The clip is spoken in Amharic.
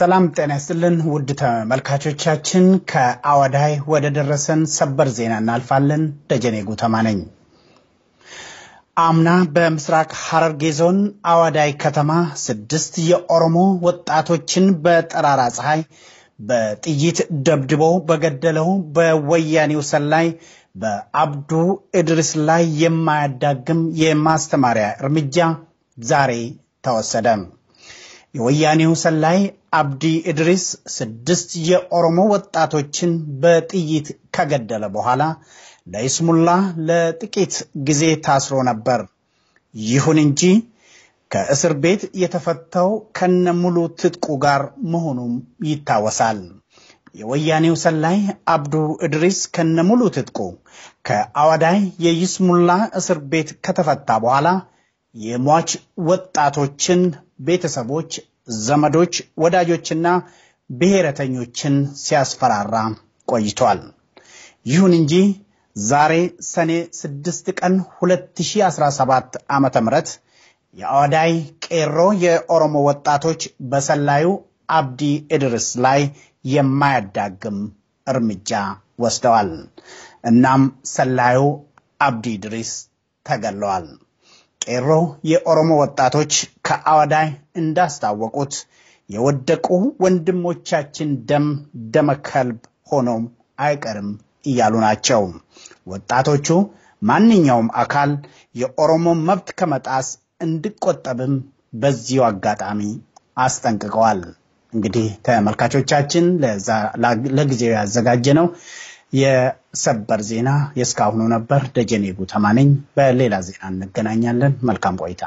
ሰላም ጤና ይስጥልን ውድ ተመልካቾቻችን፣ ከአዋዳይ ወደ ደረሰን ሰበር ዜና እናልፋለን። ደጀኔ ጉተማ ነኝ። አምና በምስራቅ ሐረርጌ ዞን አዋዳይ ከተማ ስድስት የኦሮሞ ወጣቶችን በጠራራ ፀሐይ በጥይት ደብድቦ በገደለው በወያኔው ሰላይ በአብዱ እድሪስ ላይ የማያዳግም የማስተማሪያ እርምጃ ዛሬ ተወሰደ። የወያኔው ሰላይ አብዲ ኢድሪስ ስድስት የኦሮሞ ወጣቶችን በጥይት ከገደለ በኋላ ለይስሙላ ለጥቂት ጊዜ ታስሮ ነበር። ይሁን እንጂ ከእስር ቤት የተፈታው ከነ ሙሉ ትጥቁ ጋር መሆኑም ይታወሳል። የወያኔው ሰላይ አብዱ እድሪስ ከነ ሙሉ ትጥቁ ከአዋዳይ የይስሙላ እስር ቤት ከተፈታ በኋላ የሟች ወጣቶችን ቤተሰቦች፣ ዘመዶች፣ ወዳጆችና ብሔረተኞችን ሲያስፈራራ ቆይቷል። ይሁን እንጂ ዛሬ ሰኔ 6 ቀን 2017 ዓ ም የአወዳይ ቄሮ የኦሮሞ ወጣቶች በሰላዩ አብዲ ኢድሪስ ላይ የማያዳግም እርምጃ ወስደዋል። እናም ሰላዩ አብዲ ኢድሪስ ተገለዋል። ቄሮው የኦሮሞ ወጣቶች ከአዋዳይ እንዳስታወቁት የወደቁ ወንድሞቻችን ደም ደመከልብ ሆኖም አይቀርም እያሉ ናቸው። ወጣቶቹ ማንኛውም አካል የኦሮሞ መብት ከመጣስ እንዲቆጠብም በዚሁ አጋጣሚ አስጠንቅቀዋል። እንግዲህ ተመልካቾቻችን ለጊዜው ያዘጋጀ ነው የሰበር ዜና የእስካሁኑ ነበር። ደጀኔ ጉተማ ነኝ። በሌላ ዜና እንገናኛለን። መልካም ቆይታ